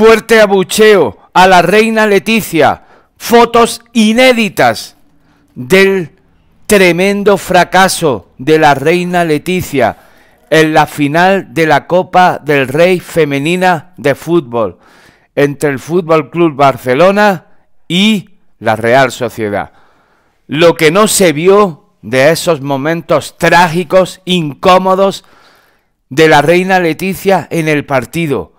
fuerte abucheo a la reina Leticia, fotos inéditas del tremendo fracaso de la reina Leticia en la final de la Copa del Rey Femenina de Fútbol entre el Fútbol Club Barcelona y la Real Sociedad. Lo que no se vio de esos momentos trágicos, incómodos de la reina Leticia en el partido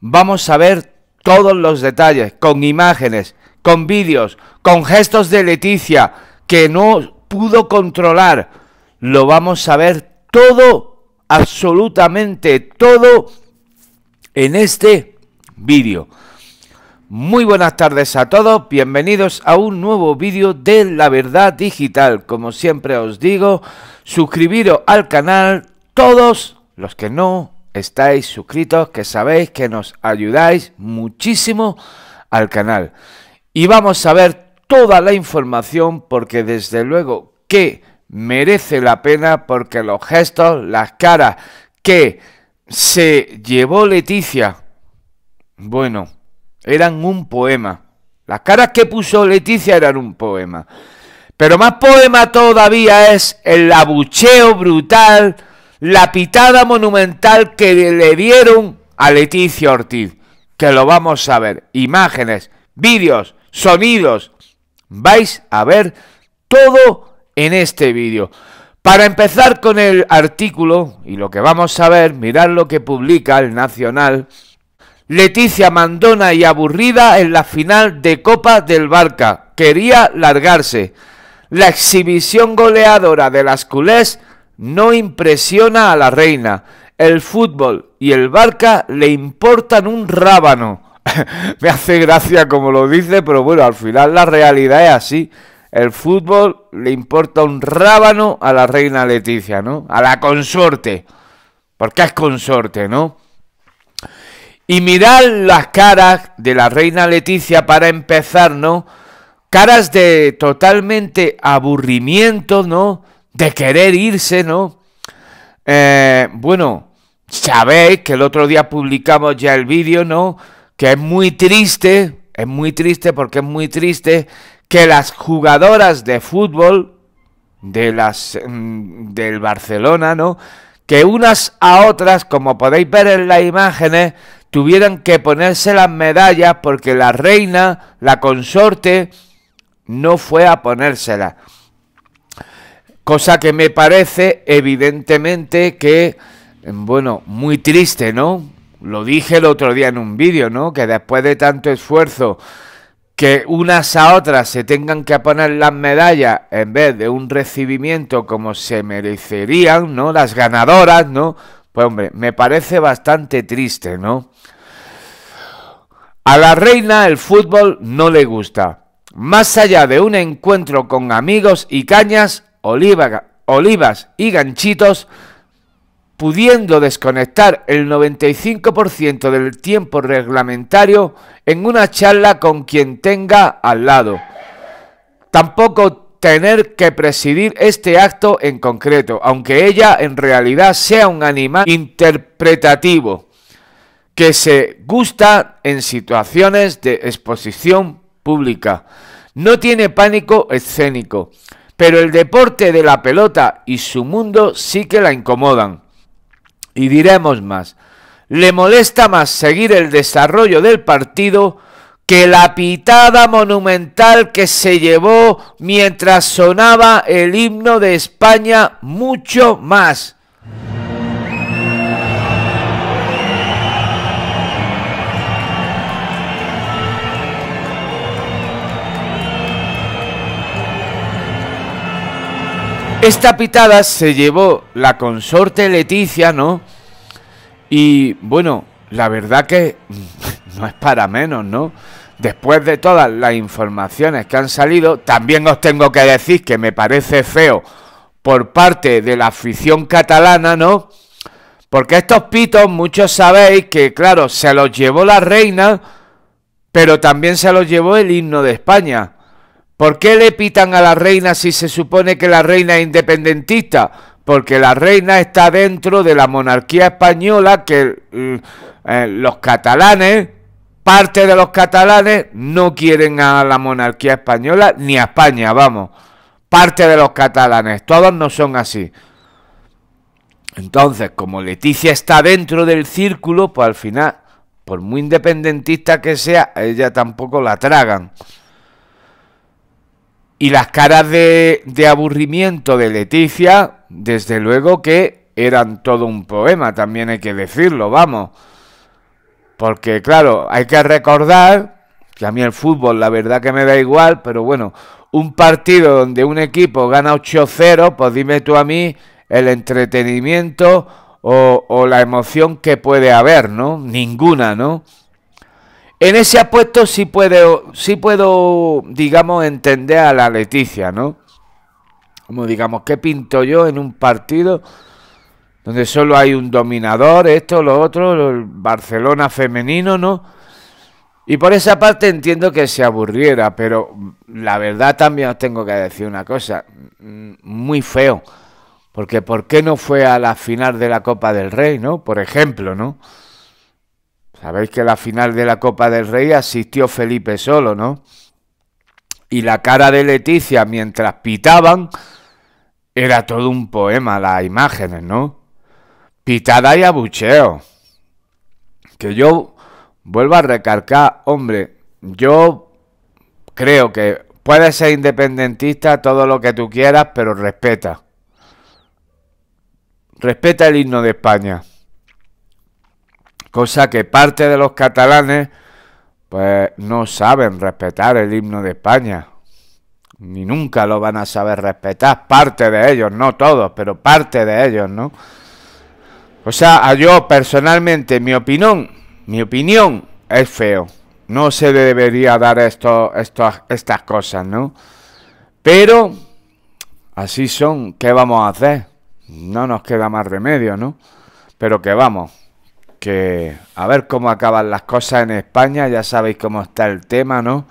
vamos a ver todos los detalles, con imágenes, con vídeos, con gestos de Leticia, que no pudo controlar. Lo vamos a ver todo, absolutamente todo, en este vídeo. Muy buenas tardes a todos, bienvenidos a un nuevo vídeo de La Verdad Digital. Como siempre os digo, suscribiros al canal todos los que no estáis suscritos, que sabéis que nos ayudáis muchísimo al canal. Y vamos a ver toda la información porque desde luego que merece la pena porque los gestos, las caras que se llevó Leticia, bueno, eran un poema. Las caras que puso Leticia eran un poema. Pero más poema todavía es el abucheo brutal la pitada monumental que le dieron a Leticia Ortiz, que lo vamos a ver, imágenes, vídeos, sonidos, vais a ver todo en este vídeo. Para empezar con el artículo y lo que vamos a ver, mirad lo que publica el Nacional. Leticia mandona y aburrida en la final de Copa del Barca. Quería largarse. La exhibición goleadora de las culés no impresiona a la reina. El fútbol y el Barca le importan un rábano. Me hace gracia como lo dice, pero bueno, al final la realidad es así. El fútbol le importa un rábano a la reina Leticia, ¿no? A la consorte. Porque es consorte, ¿no? Y mirad las caras de la reina Leticia para empezar, ¿no? Caras de totalmente aburrimiento, ¿no? de querer irse, ¿no? Eh, bueno, sabéis que el otro día publicamos ya el vídeo, ¿no? Que es muy triste, es muy triste porque es muy triste que las jugadoras de fútbol de las mm, del Barcelona, ¿no? Que unas a otras, como podéis ver en las imágenes, tuvieran que ponerse las medallas porque la reina, la consorte, no fue a ponérselas. Cosa que me parece evidentemente que, mm, bueno, muy triste, ¿no? Lo dije el otro día en un vídeo, ¿no? Que después de tanto esfuerzo, que unas a otras se tengan que poner las medallas en vez de un recibimiento como se merecerían, ¿no? Las ganadoras, ¿no? Pues hombre, me parece bastante triste, ¿no? A la reina el fútbol no le gusta. Más allá de un encuentro con amigos y cañas, olivas y ganchitos, pudiendo desconectar el 95% del tiempo reglamentario en una charla con quien tenga al lado. Tampoco tener que presidir este acto en concreto, aunque ella en realidad sea un animal interpretativo que se gusta en situaciones de exposición pública. No tiene pánico escénico pero el deporte de la pelota y su mundo sí que la incomodan. Y diremos más, le molesta más seguir el desarrollo del partido que la pitada monumental que se llevó mientras sonaba el himno de España mucho más. Esta pitada se llevó la consorte Leticia, ¿no? Y bueno, la verdad que no es para menos, ¿no? Después de todas las informaciones que han salido, también os tengo que decir que me parece feo por parte de la afición catalana, ¿no? Porque estos pitos, muchos sabéis que, claro, se los llevó la reina, pero también se los llevó el himno de España. ¿Por qué le pitan a la reina si se supone que la reina es independentista? Porque la reina está dentro de la monarquía española que mm, eh, los catalanes, parte de los catalanes, no quieren a la monarquía española ni a España, vamos. Parte de los catalanes, todos no son así. Entonces, como Leticia está dentro del círculo, pues al final, por muy independentista que sea, ella tampoco la tragan. Y las caras de, aburrimiento de Leticia, desde luego que eran todo un poema, también hay que decirlo, vamos. Porque claro, hay que recordar que a mí el fútbol la verdad que me da igual, pero bueno, un partido donde un equipo gana 8-0, pues dime tú a mí el entretenimiento o la emoción que puede haber, ¿no? Ninguna, ¿no? En ese apuesto sí puedo, sí puedo, digamos, entender a la Leticia, ¿no? Como digamos, ¿qué pinto yo en un partido donde solo hay un dominador, esto, lo otro, el Barcelona femenino, ¿no? Y por esa parte entiendo que se aburriera, pero la verdad también os tengo que decir una cosa, mm, muy feo, porque ¿por qué no fue a la final de la Copa del Rey, ¿no? Por ejemplo, ¿no? Sabéis que la final de la Copa del Rey asistió Felipe solo, ¿no? Y la cara de Leticia mientras pitaban era todo un poema, las imágenes, ¿no? Pitada y abucheo. Que yo vuelvo a recalcar, hombre, yo creo que puedes ser independentista todo lo que tú quieras, pero respeta. Respeta el himno de España cosa que parte de los catalanes pues no saben respetar el himno de España, ni nunca lo van a saber respetar, parte de ellos, no todos, pero parte de ellos, ¿no? O sea, yo personalmente, mi opinión, mi opinión es feo. No se debería dar esto, estas cosas, ¿no? Pero así son, ¿qué vamos a hacer? No nos queda más remedio, ¿no? Pero que vamos, a ver cómo acaban las cosas en España, ya sabéis cómo está el tema, ¿no?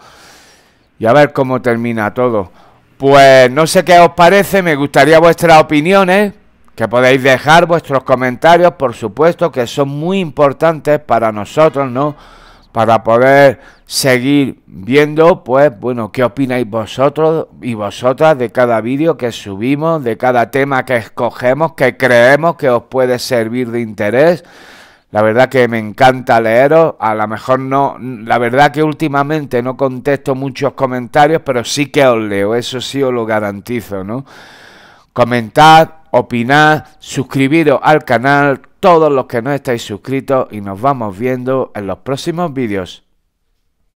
Y a ver cómo termina todo. Pues no sé qué os parece, me gustaría vuestras opiniones, que podéis dejar vuestros comentarios, por supuesto, que son muy importantes para nosotros, ¿no? Para poder seguir viendo, pues bueno, qué opináis vosotros y vosotras de cada vídeo que subimos, de cada tema que escogemos, que creemos que os puede servir de interés. La verdad que me encanta leeros. A lo mejor no. La verdad que últimamente no contesto muchos comentarios, pero sí que os leo. Eso sí os lo garantizo, ¿no? Comentad, opinad, suscribiros al canal, todos los que no estáis suscritos, y nos vamos viendo en los próximos vídeos.